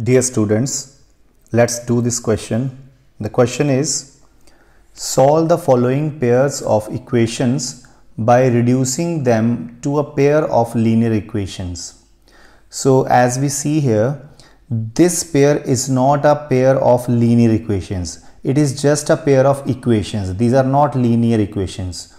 Dear students, let's do this question. The question is solve the following pairs of equations by reducing them to a pair of linear equations. So as we see here, this pair is not a pair of linear equations. It is just a pair of equations. These are not linear equations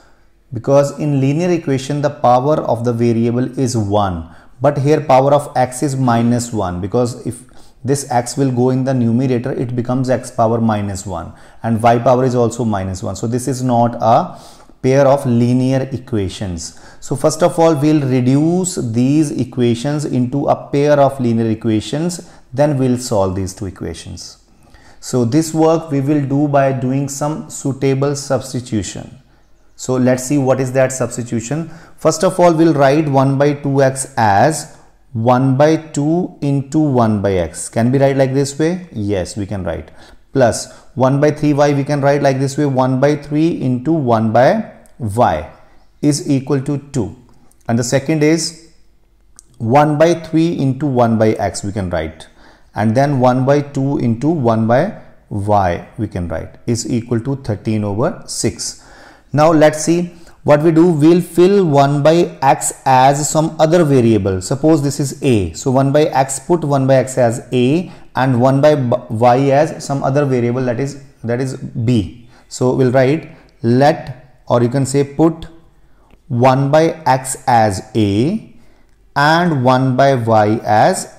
because in linear equation the power of the variable is 1 but here power of x is minus 1 because if this x will go in the numerator it becomes x power minus 1 and y power is also minus 1 so this is not a pair of linear equations so first of all we'll reduce these equations into a pair of linear equations then we'll solve these two equations so this work we will do by doing some suitable substitution so let's see what is that substitution first of all we'll write 1 by 2x as 1 by 2 into 1 by x can be write like this way yes we can write plus 1 by 3y we can write like this way 1 by 3 into 1 by y is equal to 2 and the second is 1 by 3 into 1 by x we can write and then 1 by 2 into 1 by y we can write is equal to 13 over 6 now let's see what we do we'll fill 1 by x as some other variable suppose this is a so 1 by x put 1 by x as a and 1 by y as some other variable that is that is b so we'll write let or you can say put 1 by x as a and 1 by y as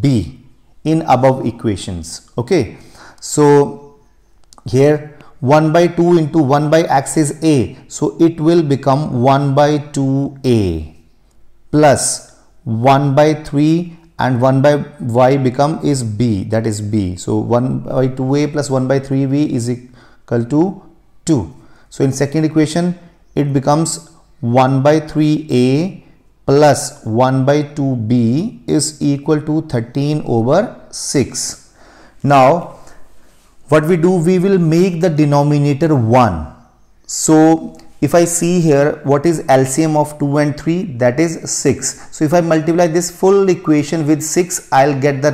b in above equations okay so here 1 by 2 into 1 by x is a. So it will become 1 by 2a plus 1 by 3 and 1 by y become is b that is b. So 1 by 2a plus 1 by 3b is equal to 2. So in second equation it becomes 1 by 3a plus 1 by 2b is equal to 13 over 6. Now what we do we will make the denominator 1 so if I see here what is LCM of 2 and 3 that is 6 so if I multiply this full equation with 6 I'll get the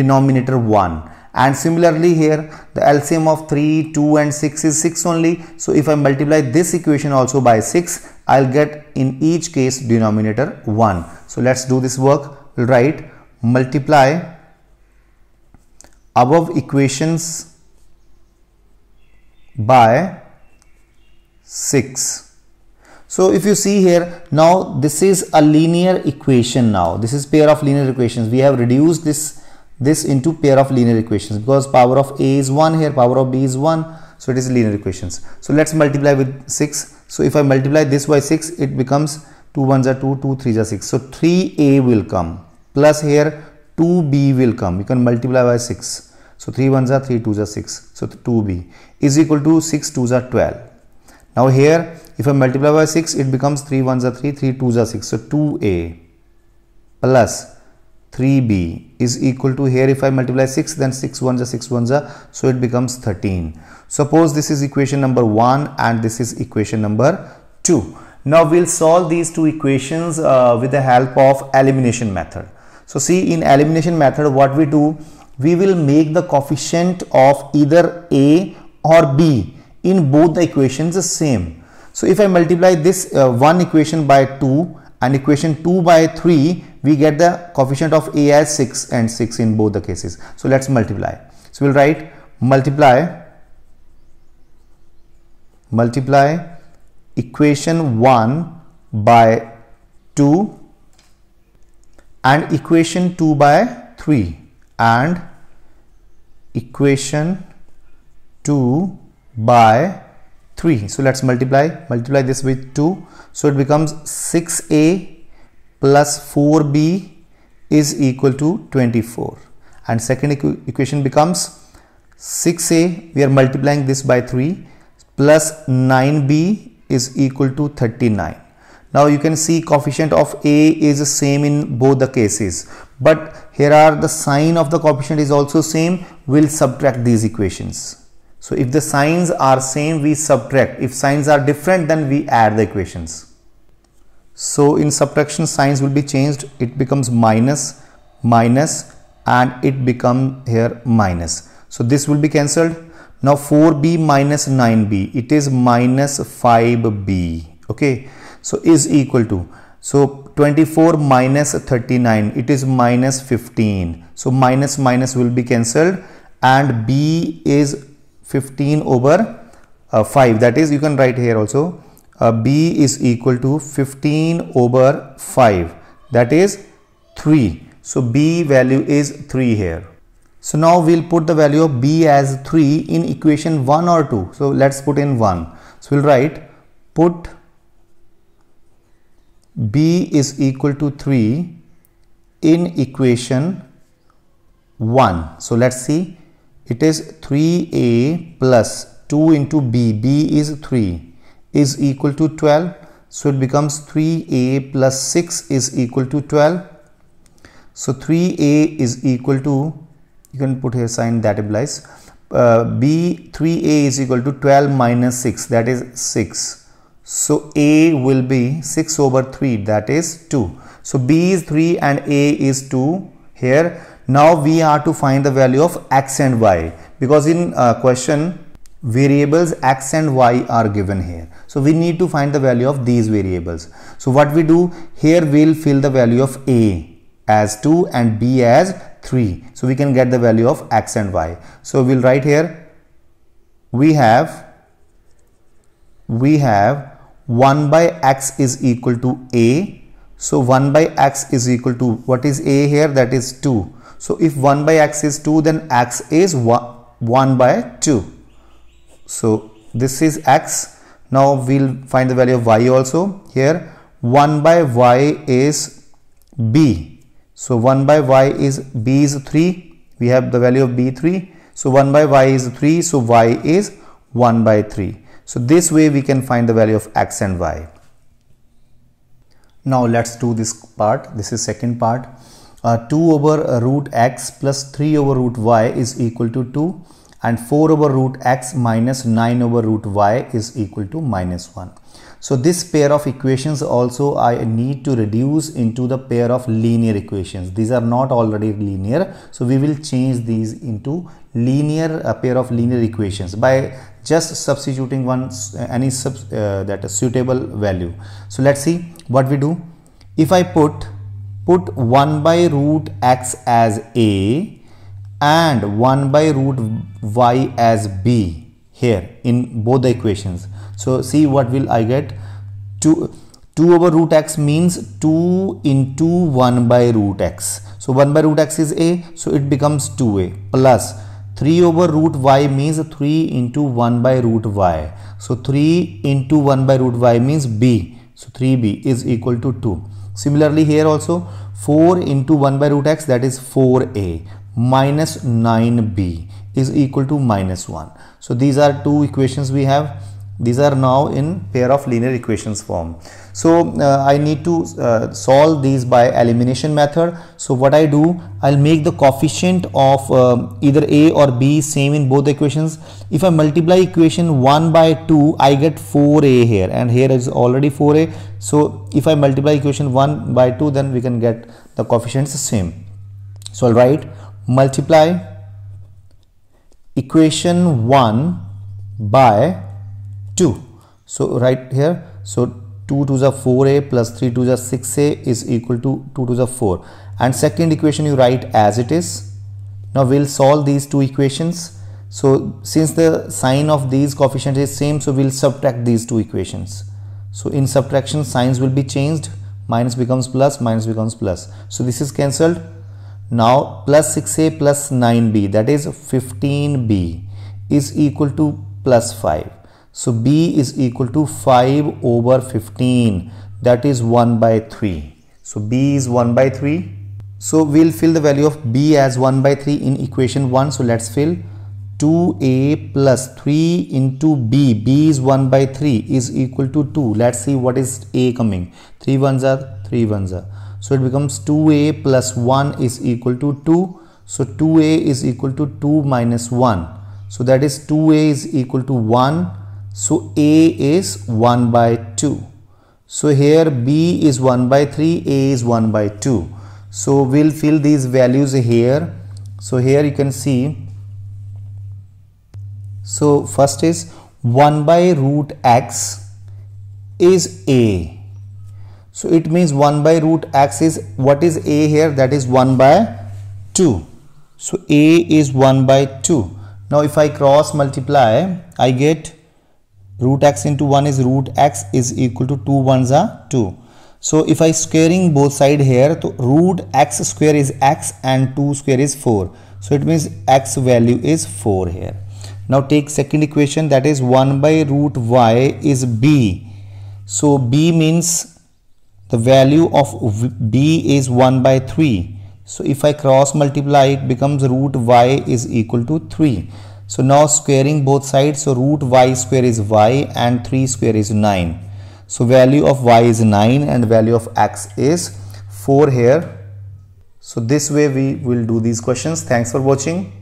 denominator 1 and similarly here the LCM of 3 2 and 6 is 6 only so if I multiply this equation also by 6 I'll get in each case denominator 1 so let's do this work we'll write multiply above equations by 6. So if you see here now this is a linear equation now this is pair of linear equations we have reduced this this into pair of linear equations because power of a is 1 here power of b is 1 so it is linear equations so let's multiply with 6 so if I multiply this by 6 it becomes 2 ones are 2 2 3s are 6 so 3a will come plus here 2b will come you can multiply by 6 so 3 ones are 3 2s are 6. So 2b is equal to 6 2s are 12. Now here if I multiply by 6 it becomes 3 ones are 3 3 2s are 6. So 2a plus 3b is equal to here if I multiply 6 then 6 1s are 6 1s are so it becomes 13. Suppose this is equation number 1 and this is equation number 2. Now we'll solve these two equations uh, with the help of elimination method. So see in elimination method what we do we will make the coefficient of either a or b in both the equations the same. So if I multiply this uh, one equation by 2 and equation 2 by 3 we get the coefficient of a as 6 and 6 in both the cases. So let's multiply. So we'll write multiply multiply equation 1 by 2 and equation 2 by 3 and equation 2 by 3 so let's multiply multiply this with 2 so it becomes 6a plus 4b is equal to 24 and second equ equation becomes 6a we are multiplying this by 3 plus 9b is equal to 39 now you can see coefficient of a is the same in both the cases but here are the sign of the coefficient is also same we'll subtract these equations so if the signs are same we subtract if signs are different then we add the equations so in subtraction signs will be changed it becomes minus minus and it become here minus so this will be cancelled now 4b minus 9b it is minus 5b okay so is equal to so 24 minus 39, it is minus 15. So minus minus will be cancelled and B is 15 over uh, 5. That is, you can write here also. Uh, B is equal to 15 over 5. That is 3. So B value is 3 here. So now we'll put the value of B as 3 in equation 1 or 2. So let's put in 1. So we'll write put b is equal to 3 in equation 1. So let's see it is 3a plus 2 into b, b is 3 is equal to 12. So it becomes 3a plus 6 is equal to 12. So 3a is equal to you can put here sign that implies uh, b 3a is equal to 12 minus 6 that is 6 so A will be 6 over 3 that is 2. So B is 3 and A is 2 here. Now we are to find the value of X and Y because in uh, question variables X and Y are given here. So we need to find the value of these variables. So what we do here we'll fill the value of A as 2 and B as 3. So we can get the value of X and Y. So we'll write here we have we have 1 by x is equal to a. So 1 by x is equal to what is a here that is 2. So if 1 by x is 2 then x is 1 by 2. So this is x. Now we'll find the value of y also here 1 by y is b. So 1 by y is b is 3. We have the value of b 3. So 1 by y is 3. So y is 1 by 3. So this way we can find the value of x and y. Now let's do this part. This is second part. Uh, 2 over root x plus 3 over root y is equal to 2 and 4 over root x minus 9 over root y is equal to minus 1. So this pair of equations also I need to reduce into the pair of linear equations. These are not already linear. So we will change these into linear, a pair of linear equations. By just substituting one uh, any sub, uh, that suitable value so let's see what we do if i put put 1 by root x as a and 1 by root y as b here in both the equations so see what will i get 2 2 over root x means 2 into 1 by root x so 1 by root x is a so it becomes 2a plus 3 over root y means 3 into 1 by root y. So 3 into 1 by root y means b. So 3b is equal to 2. Similarly here also 4 into 1 by root x that is 4a minus 9b is equal to minus 1. So these are two equations we have these are now in pair of linear equations form so uh, i need to uh, solve these by elimination method so what i do i'll make the coefficient of uh, either a or b same in both equations if i multiply equation 1 by 2 i get 4a here and here is already 4a so if i multiply equation 1 by 2 then we can get the coefficients the same so i'll write multiply equation 1 by 2 so right here so 2 to the 4a plus 3 to the 6a is equal to 2 to the 4 and second equation you write as it is now we'll solve these two equations so since the sign of these coefficient is same so we'll subtract these two equations so in subtraction signs will be changed minus becomes plus minus becomes plus so this is cancelled now plus 6a plus 9b that is 15b is equal to plus 5 so B is equal to 5 over 15 that is 1 by 3. So B is 1 by 3. So we'll fill the value of B as 1 by 3 in equation 1. So let's fill 2A plus 3 into B. B is 1 by 3 is equal to 2. Let's see what is A coming. 3 ones are 3 ones are. So it becomes 2A plus 1 is equal to 2. So 2A is equal to 2 minus 1. So that is 2A is equal to 1 so A is 1 by 2. So here B is 1 by 3, A is 1 by 2. So we'll fill these values here. So here you can see. So first is 1 by root x is A. So it means 1 by root x is what is A here that is 1 by 2. So A is 1 by 2. Now if I cross multiply I get root x into 1 is root x is equal to 2 ones are 2. So if I squaring both side here, to root x square is x and 2 square is 4. So it means x value is 4 here. Now take second equation that is 1 by root y is b. So b means the value of b is 1 by 3. So if I cross multiply it becomes root y is equal to 3. So now squaring both sides, so root y square is y and 3 square is 9. So value of y is 9 and value of x is 4 here. So this way we will do these questions. Thanks for watching.